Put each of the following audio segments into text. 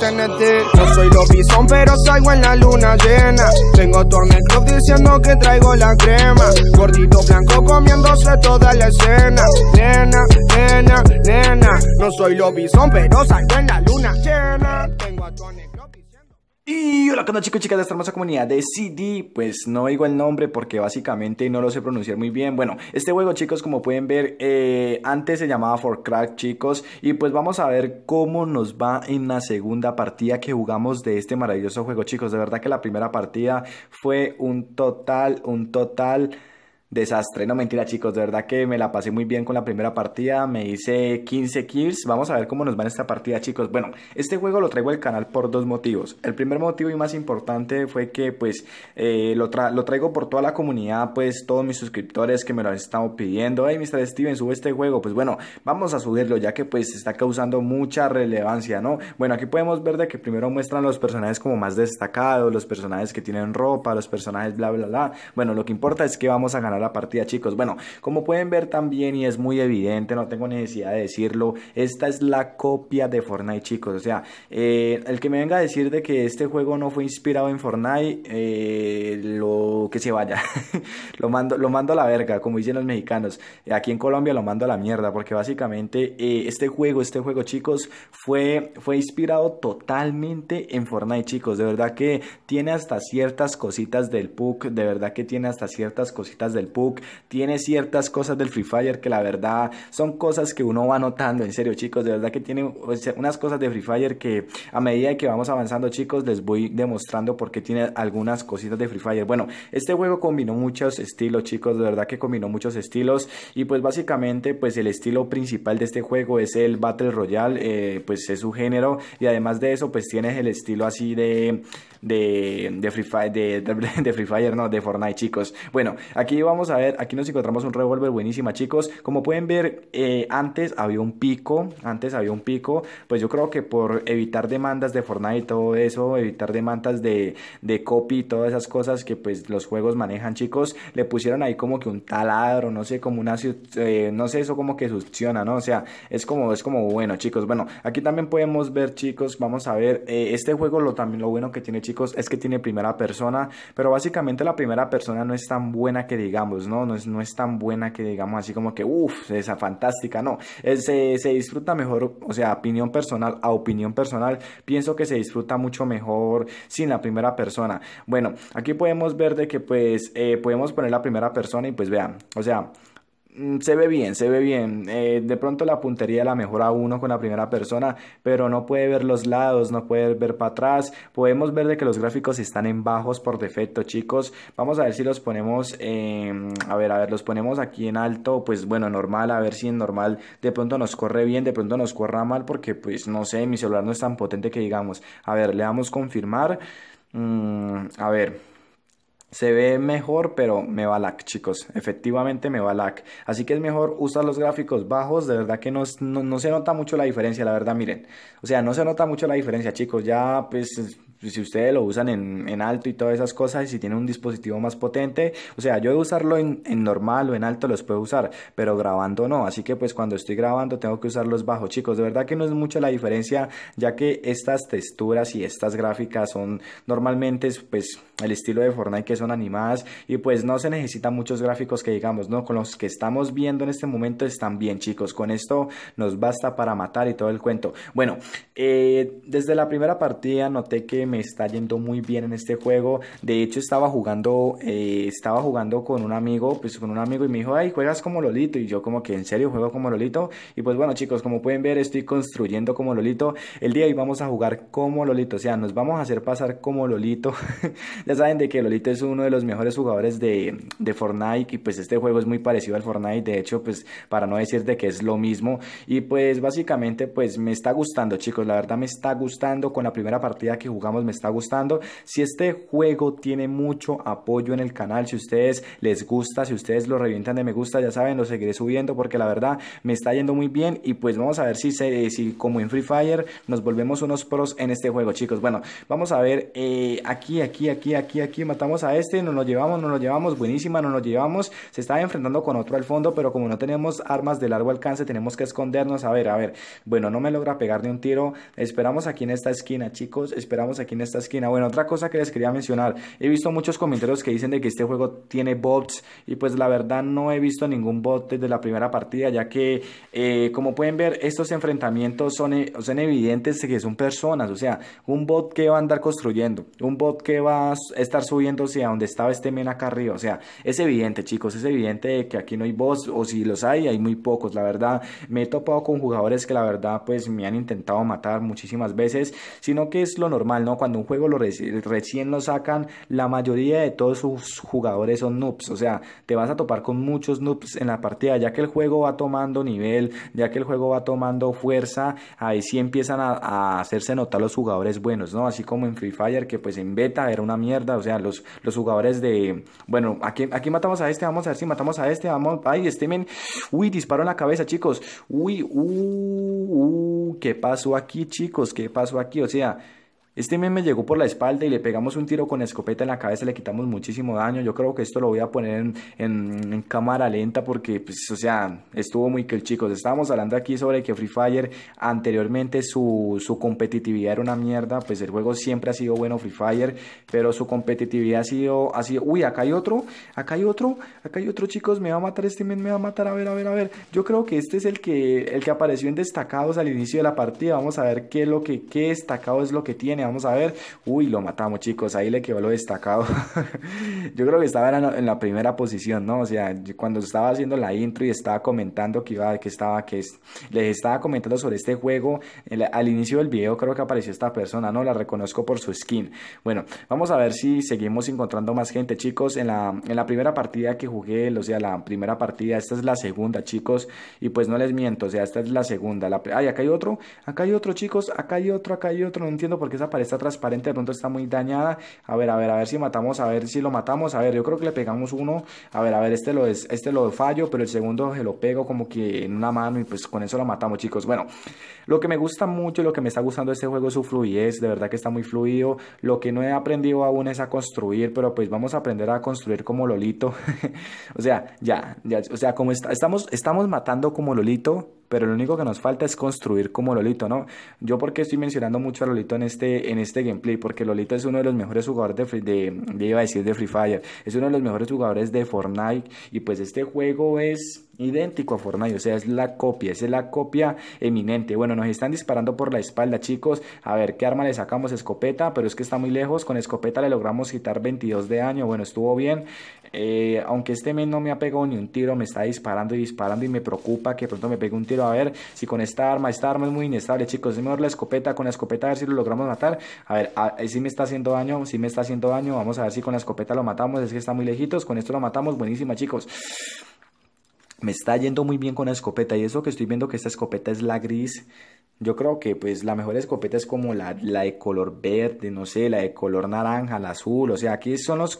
No soy lobizón, pero salgo en la luna llena. Tengo tu diciendo que traigo la crema. Gordito blanco comiéndose toda la escena. Nena, nena, nena. No soy lobizón, pero salgo en la luna llena. Tengo a y hola, ¿qué onda chicos y chicas de esta hermosa comunidad de CD? Pues no digo el nombre porque básicamente no lo sé pronunciar muy bien. Bueno, este juego chicos, como pueden ver, eh, antes se llamaba For Crack chicos. Y pues vamos a ver cómo nos va en la segunda partida que jugamos de este maravilloso juego chicos. De verdad que la primera partida fue un total, un total... Desastre, no mentira chicos, de verdad que me la pasé muy bien con la primera partida, me hice 15 kills, vamos a ver cómo nos va en esta partida chicos. Bueno, este juego lo traigo al canal por dos motivos. El primer motivo y más importante fue que pues eh, lo, traigo por toda la comunidad, pues todos mis suscriptores que me lo han estado pidiendo. Hey Mr. Steven, sube este juego, pues bueno, vamos a subirlo ya que pues está causando mucha relevancia, ¿no? Bueno, aquí podemos ver de que primero muestran los personajes como más destacados, los personajes que tienen ropa, los personajes bla bla bla. Bueno, lo que importa es que vamos a ganar la partida, chicos. Bueno, como pueden ver también, y es muy evidente, no tengo necesidad de decirlo, esta es la copia de Fortnite, chicos. O sea, eh, el que me venga a decir de que este juego no fue inspirado en Fortnite, eh, lo que se vaya. lo, mando, lo mando a la verga, como dicen los mexicanos. Eh, aquí en Colombia lo mando a la mierda, porque básicamente este juego, este juego, chicos, fue, fue inspirado totalmente en Fortnite, chicos. De verdad que tiene hasta ciertas cositas del PUC, de verdad que tiene hasta ciertas cositas del PUC, tiene ciertas cosas del Free Fire que la verdad son cosas que uno va notando, en serio chicos, de verdad que tiene unas cosas de Free Fire que a medida que vamos avanzando chicos les voy demostrando por qué tiene algunas cositas de Free Fire. Bueno, este juego combinó muchos estilos chicos, de verdad que combinó muchos estilos y pues básicamente pues el estilo principal de este juego es el Battle Royale, eh, pues es su género y además de eso pues tienes el estilo así de, de, Free Fire, de, de Free Fire, no, de Fortnite chicos. Bueno, aquí vamos a ver, aquí nos encontramos un revólver buenísima, chicos. Como pueden ver, eh, antes había un pico, antes había un pico. Pues yo creo que por evitar demandas de Fortnite y todo eso, evitar demandas de, copy y todas esas cosas que pues los juegos manejan, chicos, le pusieron ahí como que un taladro, no sé, como una, eh, no sé, eso como que succiona, ¿no? O sea, es como, es como bueno, chicos. Bueno, aquí también podemos ver, chicos, vamos a ver, eh, este juego lo también lo bueno que tiene, chicos, es que tiene primera persona, pero básicamente la primera persona no es tan buena que digamos ¿no? es, no es tan buena que digamos así como que, uff, esa fantástica, no. Se, disfruta mejor, o sea, opinión personal a opinión personal, pienso que se disfruta mucho mejor sin la primera persona. Bueno, aquí podemos ver de que pues eh, podemos poner la primera persona y pues vean, o sea, Mm, se ve bien, se ve bien. Eh, de pronto la puntería la mejora uno con la primera persona, pero no puede ver los lados, no puede ver para atrás. Podemos ver de que los gráficos están en bajos por defecto, chicos. Vamos a ver si los ponemos, a ver, a ver, los ponemos aquí en alto, pues bueno, normal, a ver si en normal de pronto nos corre bien, de pronto nos corra mal, porque pues no sé, mi celular no es tan potente que digamos. A ver, le damos confirmar. Mm, a ver, se ve mejor, pero me va lag, chicos. Efectivamente me va lag. Así que es mejor usar los gráficos bajos. De verdad que no, no, no, se nota mucho la diferencia, la verdad, miren. O sea, no se nota mucho la diferencia, chicos. Ya, pues, si ustedes lo usan en, alto y todas esas cosas, y si tienen un dispositivo más potente, o sea, yo de usarlo en, normal o en alto los puedo usar, pero grabando no. Así que pues cuando estoy grabando tengo que usar los bajos Chicos, de verdad que no es mucha la diferencia, ya que estas texturas y estas gráficas son normalmente pues el estilo de Fortnite que son animadas y pues no se necesitan muchos gráficos que digamos, ¿no? Con los que estamos viendo en este momento están bien, chicos. Con esto nos basta para matar y todo el cuento. Bueno, eh, desde la primera partida noté que me está yendo muy bien en este juego. De hecho, estaba jugando, eh, estaba jugando con un amigo, pues con un amigo y me dijo, ay, juegas como Lolito. Y yo como que, ¿en serio juego como Lolito? Y pues bueno, chicos, como pueden ver, estoy construyendo como Lolito. El día de vamos a jugar como Lolito, o sea, nos vamos a hacer pasar como Lolito. ya saben de que Lolito es uno de los mejores jugadores de, de Fortnite y pues este juego es muy parecido al Fortnite, de hecho, pues para no decir de que es lo mismo. Y pues básicamente, pues me está gustando, chicos, la verdad me está gustando con la primera partida que jugamos me está gustando. Si este juego tiene mucho apoyo en el canal, si ustedes les gusta, si ustedes lo revientan de me gusta, ya saben, lo seguiré subiendo porque la verdad me está yendo muy bien y pues vamos a ver si, se, si como en Free Fire nos volvemos unos pros en este juego, chicos. Bueno, vamos a ver eh, aquí, aquí, aquí, aquí, aquí, matamos a este, nos lo llevamos, nos lo llevamos, buenísima, nos lo llevamos. Se está enfrentando con otro al fondo, pero como no tenemos armas de largo alcance, tenemos que escondernos. A ver, a ver, bueno, no me logra pegar ni un tiro. Esperamos aquí en esta esquina, chicos, esperamos aquí aquí en esta esquina. Bueno, otra cosa que les quería mencionar, he visto muchos comentarios que dicen de que este juego tiene bots y pues la verdad no he visto ningún bot desde la primera partida, ya que eh, como pueden ver estos enfrentamientos son, e, son evidentes que son personas, o sea, un bot que va a andar construyendo, un bot que va a estar subiéndose a donde estaba este men acá arriba, o sea, es evidente chicos, es evidente que aquí no hay bots o si los hay, hay muy pocos, la verdad me he topado con jugadores que la verdad pues me han intentado matar muchísimas veces, sino que es lo normal, ¿no? cuando un juego lo recién lo sacan, la mayoría de todos sus jugadores son noobs. O sea, te vas a topar con muchos noobs en la partida. Ya que el juego va tomando nivel, ya que el juego va tomando fuerza, ahí sí empiezan a, hacerse notar los jugadores buenos, ¿no? Así como en Free Fire, que pues en beta era una mierda. O sea, los, los jugadores de. Bueno, aquí, aquí matamos a este, vamos a ver si matamos a este, vamos. Ay, este Uy, disparo en la cabeza, chicos. Uy, uh, uh, ¿qué pasó aquí, chicos? ¿Qué pasó aquí? O sea. Este men me llegó por la espalda y le pegamos un tiro con escopeta en la cabeza, le quitamos muchísimo daño. Yo creo que esto lo voy a poner en, cámara lenta porque, pues, o sea, estuvo muy que el chicos. Estábamos hablando aquí sobre que Free Fire anteriormente su, competitividad era una mierda. Pues el juego siempre ha sido bueno Free Fire, pero su competitividad ha sido, ha uy, acá hay otro, acá hay otro, acá hay otro chicos, me va a matar este men, me va a matar, a ver, a ver, a ver. Yo creo que este es el que, el que apareció en destacados al inicio de la partida. Vamos a ver qué lo que, qué destacado es lo que tiene vamos a ver. Uy, lo matamos, chicos. Ahí le quedó lo destacado. yo creo que estaba en la primera posición, ¿no? O sea, cuando estaba haciendo la intro y estaba comentando que iba, que estaba, que les estaba comentando sobre este juego. al inicio del video creo que apareció esta persona, ¿no? La reconozco por su skin. Bueno, vamos a ver si seguimos encontrando más gente, chicos. En la, primera partida que jugué, o sea, la primera partida, esta es la segunda, chicos. Y pues no les miento, o sea, esta es la segunda. La, ay, acá hay otro, acá hay otro, chicos, acá hay otro, acá hay otro. No entiendo por qué esa está transparente, de pronto está muy dañada. A ver, a ver, a ver si matamos, a ver si lo matamos. A ver, yo creo que le pegamos uno. A ver, a ver, este lo, es, este lo fallo, pero el segundo se lo pego como que en una mano y pues con eso lo matamos, chicos. Bueno, lo que me gusta mucho, y lo que me está gustando de este juego es su fluidez. De verdad que está muy fluido. Lo que no he aprendido aún es a construir, pero pues vamos a aprender a construir como Lolito. o sea, ya, ya, o sea, como estamos, estamos matando como Lolito pero lo único que nos falta es construir como Lolito, ¿no? Yo porque estoy mencionando mucho a Lolito en este, en este gameplay, porque Lolito es uno de los mejores jugadores de, de, iba a decir de Free Fire, es uno de los mejores jugadores de Fortnite y pues este juego es idéntico a Fortnite, o sea, es la copia, es la copia eminente. Bueno, nos están disparando por la espalda, chicos. A ver, ¿qué arma le sacamos? Escopeta, pero es que está muy lejos. Con escopeta le logramos quitar 22 de daño. Bueno, estuvo bien. Eh, aunque este men no me ha pegado ni un tiro, me está disparando y disparando y me preocupa que pronto me pegue un tiro. A ver si con esta arma, esta arma es muy inestable, chicos. Es mejor la escopeta, con la escopeta a ver si lo logramos matar. A ver, ah, eh, si me está haciendo daño, si me está haciendo daño. Vamos a ver si con la escopeta lo matamos. Es que está muy lejitos. Con esto lo matamos. Buenísima, chicos me está yendo muy bien con la escopeta y eso que estoy viendo que esta escopeta es la gris yo creo que pues la mejor escopeta es como la, la, de color verde, no sé, la de color naranja, la azul, o sea, aquí son los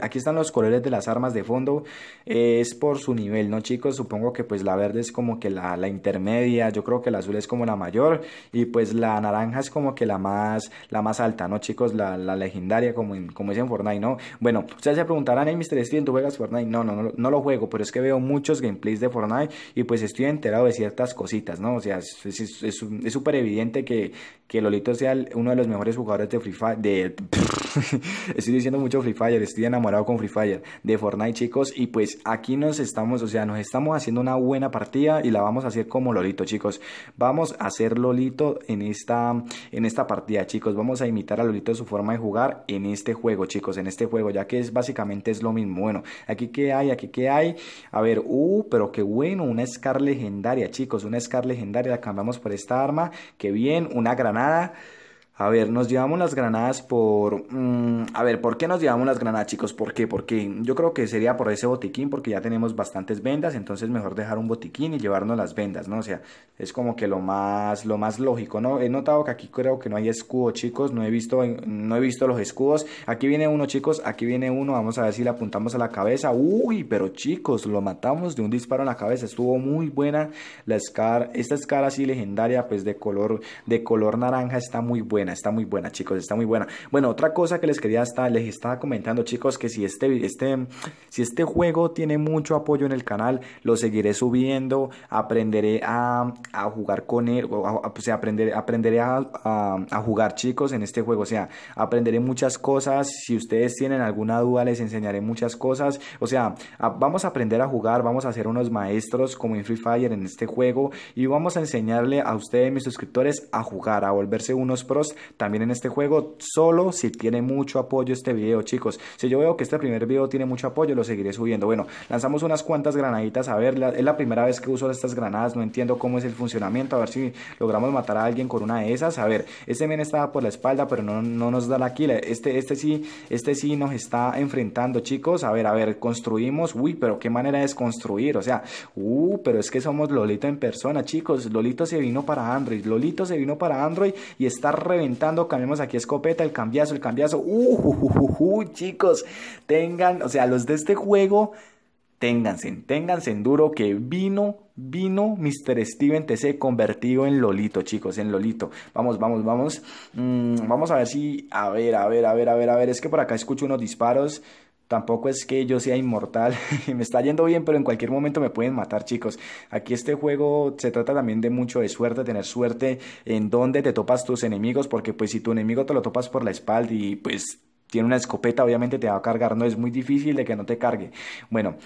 aquí están los colores de las armas de fondo, eh, es por su nivel, ¿no chicos? Supongo que pues la verde es como que la, la, intermedia, yo creo que la azul es como la mayor y pues la naranja es como que la más, la más alta, ¿no chicos? La, la legendaria como, como es en Fortnite, ¿no? Bueno, ustedes se preguntarán, hey Mr. Steven, ¿tú juegas Fortnite? No, no, no, no lo juego, pero es que veo muchos gameplays de Fortnite y pues estoy enterado de ciertas cositas, ¿no? O sea, es un Mm, es súper evidente que, Lolito sea uno de los mejores jugadores de Free Fire. De, estoy diciendo mucho Free Fire, estoy enamorado con Free Fire, de Fortnite, chicos. Y pues aquí nos estamos, o sea, nos estamos haciendo una buena partida y la vamos a hacer como Lolito, chicos. Vamos a hacer Lolito en esta, en esta partida, chicos. Vamos a imitar a Lolito su forma de jugar en este juego, chicos, en este juego, ya que es básicamente es lo mismo. Bueno, aquí que hay, aquí que hay. A ver, uh, pero qué bueno, una Scar legendaria, chicos, una Scar legendaria. La cambiamos por estar que bien, una granada. A ver, nos llevamos las granadas por... Mm, a ver, ¿por qué nos llevamos las granadas, chicos? ¿Por qué? Porque yo creo que sería por ese botiquín, porque ya tenemos bastantes vendas, entonces mejor dejar un botiquín y llevarnos las vendas, ¿no? O sea, es como que lo más, lo más lógico, ¿no? He notado que aquí creo que no hay escudo, chicos, no he visto, no he visto los escudos. Aquí viene uno, chicos, aquí viene uno, vamos a ver si le apuntamos a la cabeza. Uy, pero chicos, lo matamos de un disparo en la cabeza, estuvo muy buena la Scar. Esta Scar así legendaria, pues de color, de color naranja, está muy buena está muy buena, chicos, está muy buena. Bueno, otra cosa que les quería estar, les estaba comentando, chicos, que si este, este, si este juego tiene mucho apoyo en el canal, lo seguiré subiendo, aprenderé a, jugar con él, o, sea, aprender, aprenderé a, a, jugar, chicos, en este juego, o sea, aprenderé muchas cosas, si ustedes tienen alguna duda, les enseñaré muchas cosas, o sea, vamos a aprender a jugar, vamos a ser unos maestros como en Free Fire en este juego y vamos a enseñarle a ustedes, mis suscriptores, a jugar, a volverse unos pros también en este juego, solo si tiene mucho apoyo este video, chicos. Si yo veo que este primer video tiene mucho apoyo, lo seguiré subiendo. Bueno, lanzamos unas cuantas granaditas, a ver, es la primera vez que uso estas granadas, no entiendo cómo es el funcionamiento, a ver si logramos matar a alguien con una de esas. A ver, este bien estaba por la espalda, pero no, no nos da la kill. Este, este sí, este sí nos está enfrentando, chicos. A ver, a ver, construimos. Uy, pero qué manera de desconstruir. O sea, uh, pero es que somos Lolito en persona, chicos. Lolito se vino para Android. Lolito se vino para Android y está reventando Cambiamos aquí escopeta, el cambiazo, el cambiazo. chicos, tengan, o sea, los de este juego, ténganse, ténganse en duro que vino, vino Mr. Steven TC convertido en Lolito, chicos, en Lolito. Vamos, vamos, vamos. Mm, vamos a ver si, a ver, a ver, a ver, a ver, a ver. Es que por acá escucho unos disparos. Tampoco es que yo sea inmortal me está yendo bien, pero en cualquier momento me pueden matar, chicos. Aquí este juego se trata también de mucho de suerte, tener suerte en dónde te topas tus enemigos, porque pues si tu enemigo te lo topas por la espalda y pues tiene una escopeta, obviamente te va a cargar, no es muy difícil de que no te cargue. Bueno,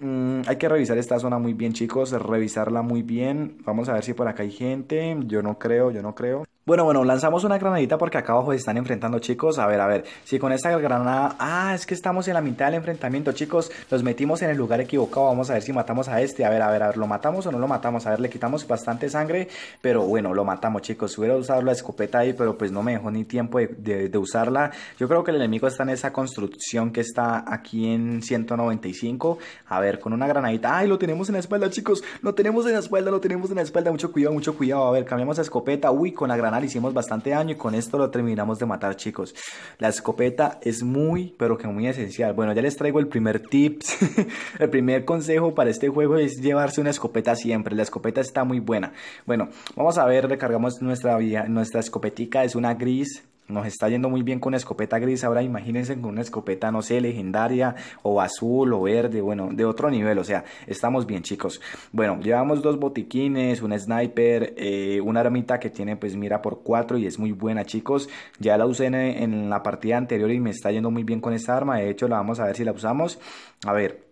mm, hay que revisar esta zona muy bien, chicos, revisarla muy bien. Vamos a ver si por acá hay gente. Yo no creo, yo no creo. Bueno, bueno, lanzamos una granadita porque acá abajo se están enfrentando, chicos. A ver, a ver, si con esta granada... Ah, es que estamos en la mitad del enfrentamiento, chicos. Los metimos en el lugar equivocado. Vamos a ver si matamos a este. A ver, a ver, a ver, ¿lo matamos o no lo matamos? A ver, le quitamos bastante sangre, pero bueno, lo matamos, chicos. Si hubiera usado la escopeta ahí, pero pues no me dejó ni tiempo de, usarla. Yo creo que el enemigo está en esa construcción que está aquí en 195. A ver, con una granadita... ¡Ay, lo tenemos en la espalda, chicos! Lo tenemos en la espalda, lo tenemos en la espalda. Mucho cuidado, mucho cuidado. A ver, cambiamos la escopeta. Uy, con la granada hicimos bastante daño y con esto lo terminamos de matar, chicos. La escopeta es muy, pero que muy esencial. Bueno, ya les traigo el primer tip, el primer consejo para este juego es llevarse una escopeta siempre. La escopeta está muy buena. Bueno, vamos a ver, recargamos nuestra, nuestra escopetica, es una gris nos está yendo muy bien con escopeta gris. Ahora imagínense con una escopeta, no sé, legendaria o azul o verde, bueno, de otro nivel. O sea, estamos bien, chicos. Bueno, llevamos dos botiquines, un sniper, eh, una armita que tiene pues mira por 4 y es muy buena, chicos. Ya la usé en, en la partida anterior y me está yendo muy bien con esta arma. De hecho, la vamos a ver si la usamos. A ver,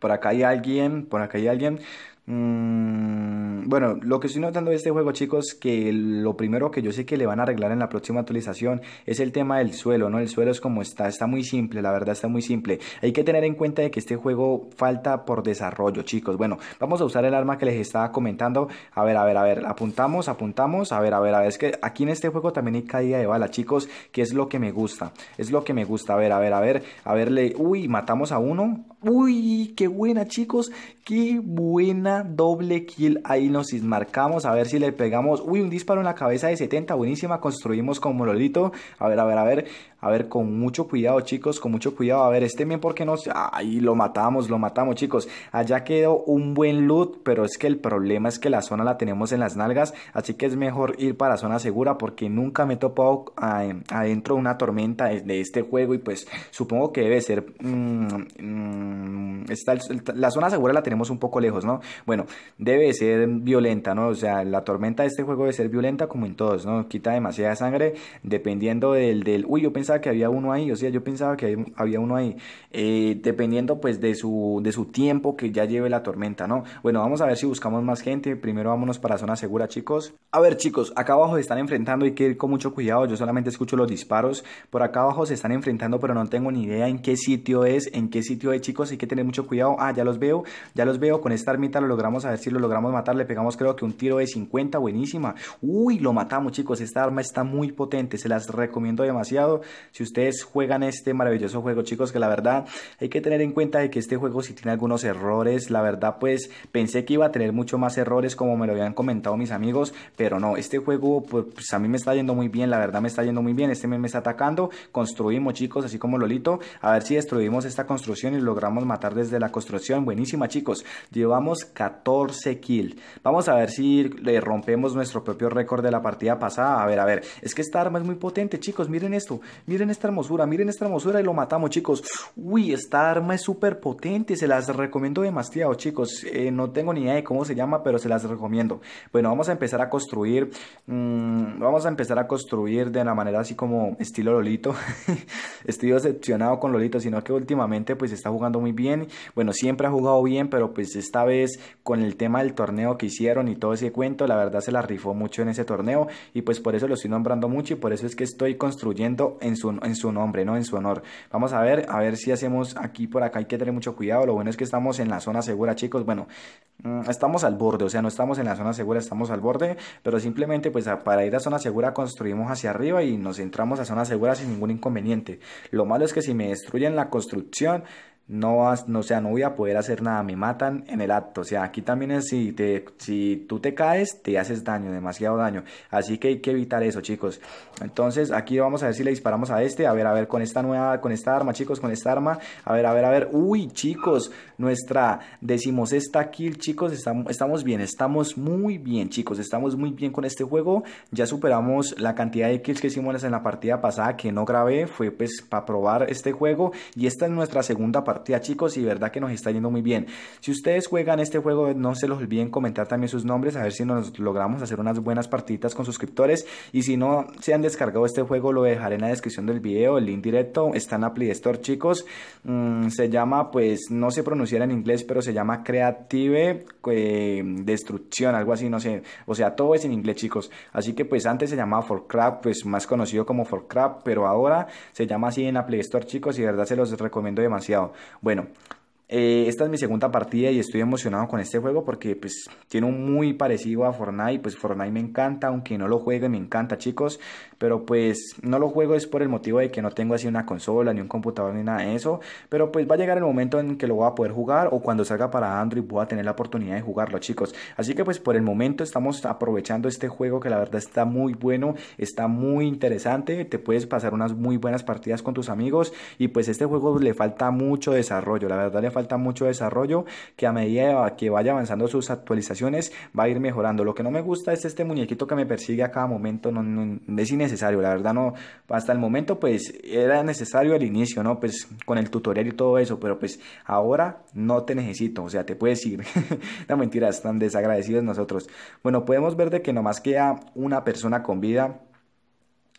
por acá hay alguien, por acá hay alguien. Mm, bueno, lo que estoy notando de este juego, chicos, que lo primero que yo sé que le van a arreglar en la próxima actualización es el tema del suelo, ¿no? El suelo es como está, está muy simple, la verdad está muy simple. Hay que tener en cuenta de que este juego falta por desarrollo, chicos. Bueno, vamos a usar el arma que les estaba comentando. A ver, a ver, a ver, apuntamos, apuntamos, a ver, a ver, a ver. Es que aquí en este juego también hay caída de bala, chicos, que es lo que me gusta. Es lo que me gusta. A ver, a ver, a ver, a verle. Uy, matamos a uno. Uy, qué buena, chicos. Qué buena doble kill. Ahí nos marcamos. A ver si le pegamos. Uy, un disparo en la cabeza de 70. Buenísima. Construimos con Morolito. A ver, a ver, a ver. A ver, con mucho cuidado, chicos, con mucho cuidado. A ver, este bien porque no... ahí lo matamos, lo matamos, chicos. Allá quedó un buen loot, pero es que el problema es que la zona la tenemos en las nalgas, así que es mejor ir para zona segura porque nunca me he topado eh, adentro una tormenta de, este juego y pues supongo que debe ser... Mm, mm, está la zona segura la tenemos un poco lejos, ¿no? Bueno, debe ser violenta, ¿no? O sea, la tormenta de este juego debe ser violenta como en todos, ¿no? Quita demasiada sangre dependiendo del... del... Uy, yo pensaba que había uno ahí, o sea, yo pensaba que había uno ahí, eh, dependiendo pues de su, de su tiempo que ya lleve la tormenta, ¿no? Bueno, vamos a ver si buscamos más gente, primero vámonos para zona segura, chicos. A ver, chicos, acá abajo se están enfrentando, hay que ir con mucho cuidado, yo solamente escucho los disparos, por acá abajo se están enfrentando, pero no tengo ni idea en qué sitio es, en qué sitio es, chicos, hay que tener mucho cuidado, ah, ya los veo, ya los veo, con esta armita lo logramos, a ver si lo logramos matar, le pegamos creo que un tiro de 50, buenísima, uy, lo matamos, chicos, esta arma está muy potente, se las recomiendo demasiado, si ustedes juegan este maravilloso juego, chicos, que la verdad hay que tener en cuenta de que este juego si tiene algunos errores. La verdad, pues pensé que iba a tener mucho más errores como me lo habían comentado mis amigos, pero no, este juego pues, pues a mí me está yendo muy bien, la verdad me está yendo muy bien. Este me está atacando, construimos, chicos, así como Lolito, a ver si destruimos esta construcción y logramos matar desde la construcción. Buenísima, chicos. Llevamos 14 kill Vamos a ver si le rompemos nuestro propio récord de la partida pasada. A ver, a ver, es que esta arma es muy potente, chicos, miren esto. Miren esta hermosura, miren esta hermosura y lo matamos, chicos. Uy, esta arma es súper potente, se las recomiendo demasiado, chicos. Eh, no tengo ni idea de cómo se llama, pero se las recomiendo. Bueno, vamos a empezar a construir, mm, vamos a empezar a construir de una manera así como estilo Lolito. Estoy decepcionado con Lolito, sino que últimamente pues está jugando muy bien. Bueno, siempre ha jugado bien, pero pues esta vez con el tema del torneo que hicieron y todo ese cuento, la verdad se la rifó mucho en ese torneo y pues por eso lo estoy nombrando mucho y por eso es que estoy construyendo en en su nombre, ¿no? En su honor. Vamos a ver, a ver si hacemos aquí por acá. Hay que tener mucho cuidado. Lo bueno es que estamos en la zona segura, chicos. Bueno, mm, estamos al borde, o sea, no estamos en la zona segura, estamos al borde. Pero simplemente, pues para ir a zona segura construimos hacia arriba y nos entramos a zona segura sin ningún inconveniente. Lo malo es que si me destruyen la construcción no vas, no, sea, no voy a poder hacer nada, me matan en el acto. O sea, aquí también es si, te, si tú te caes, te haces daño, demasiado daño. Así que hay que evitar eso, chicos. Entonces, aquí vamos a ver si le disparamos a este. A ver, a ver, con esta nueva, con esta arma, chicos, con esta arma. A ver, a ver, a ver. Uy, chicos, nuestra Decimos esta kill, chicos, estamos, estamos bien, estamos muy bien, chicos. Estamos muy bien con este juego. Ya superamos la cantidad de kills que hicimos en la partida pasada que no grabé. Fue pues para probar este juego. Y esta es nuestra segunda partida chicos, y verdad que nos está yendo muy bien. Si ustedes juegan este juego, no se los olviden comentar también sus nombres, a ver si nos logramos hacer unas buenas partidas con suscriptores. Y si no se han descargado este juego, lo dejaré en la descripción del video, el link directo está en la Play Store, chicos. Mm, se llama, pues, no se pronunciará en inglés, pero se llama Creative Destruction eh, Destrucción, algo así, no sé. O sea, todo es en inglés, chicos. Así que, pues, antes se llamaba Forcraft, pues, más conocido como Crap pero ahora se llama así en la Play Store, chicos, y verdad se los recomiendo demasiado. Bueno, eh, esta es mi segunda partida y estoy emocionado con este juego porque pues tiene un muy parecido a Fortnite, pues Fortnite me encanta, aunque no lo juegue me encanta chicos, pero pues no lo juego es por el motivo de que no tengo así una consola, ni un computador, ni nada de eso, pero pues va a llegar el momento en que lo voy a poder jugar o cuando salga para Android voy a tener la oportunidad de jugarlo chicos, así que pues por el momento estamos aprovechando este juego que la verdad está muy bueno, está muy interesante, te puedes pasar unas muy buenas partidas con tus amigos y pues este juego le falta mucho desarrollo, la verdad le falta falta mucho desarrollo, que a medida que vaya avanzando sus actualizaciones va a ir mejorando. Lo que no me gusta es este muñequito que me persigue a cada momento, no, es innecesario, la verdad no, hasta el momento pues era necesario al inicio, ¿no? Pues con el tutorial y todo eso, pero pues ahora no te necesito, o sea, te puedes ir. la mentira están desagradecidos nosotros. Bueno, podemos ver de que nomás queda una persona con vida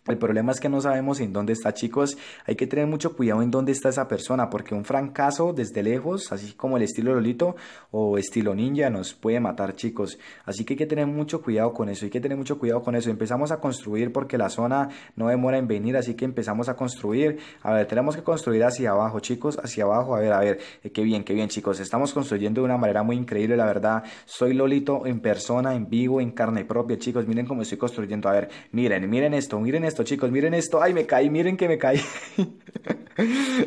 el problema es que no sabemos en dónde está, chicos. Hay que tener mucho cuidado en dónde está esa persona, porque un francaso desde lejos, así como el estilo Lolito o estilo Ninja, nos puede matar, chicos. Así que hay que tener mucho cuidado con eso, hay que tener mucho cuidado con eso. Empezamos a construir porque la zona no demora en venir, así que empezamos a construir. A ver, tenemos que construir hacia abajo, chicos, hacia abajo. A ver, a ver, eh, qué bien, qué bien, chicos. Estamos construyendo de una manera muy increíble, la verdad. Soy Lolito en persona, en vivo, en carne propia, chicos. Miren cómo estoy construyendo. A ver, miren, miren esto, miren esto esto, chicos, miren esto. Ay, me caí, miren que me caí.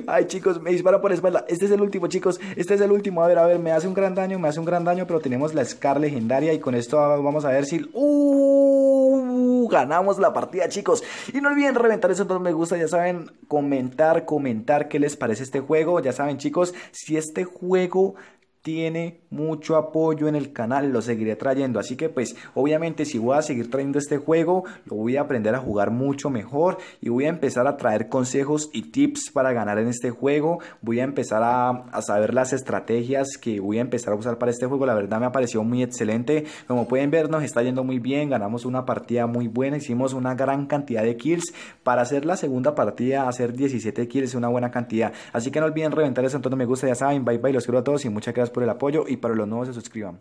Ay, chicos, me dispara por la espalda. Este es el último, chicos. Este es el último. A ver, a ver, me hace un gran daño, me hace un gran daño, pero tenemos la Scar legendaria y con esto vamos a ver si... Uh, ganamos la partida, chicos. Y no olviden reventar esos dos me gusta, ya saben, comentar, comentar qué les parece este juego. Ya saben, chicos, si este juego tiene mucho apoyo en el canal, lo seguiré trayendo. Así que pues obviamente si voy a seguir trayendo este juego, lo voy a aprender a jugar mucho mejor y voy a empezar a traer consejos y tips para ganar en este juego. Voy a empezar a, saber las estrategias que voy a empezar a usar para este juego. La verdad me ha parecido muy excelente. Como pueden ver nos está yendo muy bien, ganamos una partida muy buena, hicimos una gran cantidad de kills. Para hacer la segunda partida, hacer 17 kills, Es una buena cantidad. Así que no olviden reventar eso, entonces me gusta, ya saben, bye bye, los quiero a todos y muchas gracias. por por el apoyo y para los nuevos se suscriban.